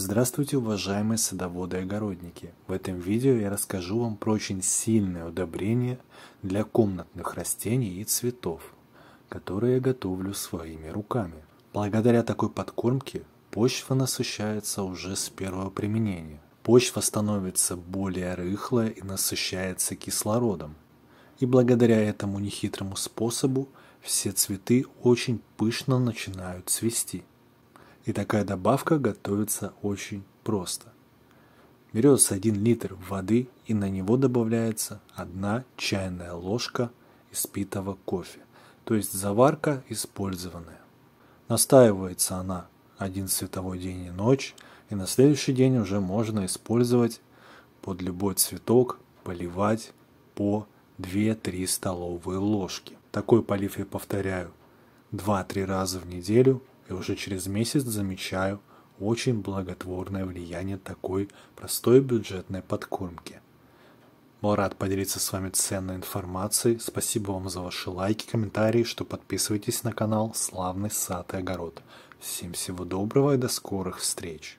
Здравствуйте, уважаемые садоводы и огородники! В этом видео я расскажу вам про очень сильное удобрение для комнатных растений и цветов, которые я готовлю своими руками. Благодаря такой подкормке почва насыщается уже с первого применения. Почва становится более рыхлая и насыщается кислородом. И благодаря этому нехитрому способу все цветы очень пышно начинают цвести. И такая добавка готовится очень просто. Берется 1 литр воды и на него добавляется 1 чайная ложка испитого кофе, то есть заварка использованная. Настаивается она один световой день и ночь, и на следующий день уже можно использовать под любой цветок, поливать по 2-3 столовые ложки. Такой полив я повторяю 2-3 раза в неделю и уже через месяц замечаю очень благотворное влияние такой простой бюджетной подкормки. Был рад поделиться с вами ценной информацией. Спасибо вам за ваши лайки, комментарии, что подписываетесь на канал «Славный сад и огород». Всем всего доброго и до скорых встреч!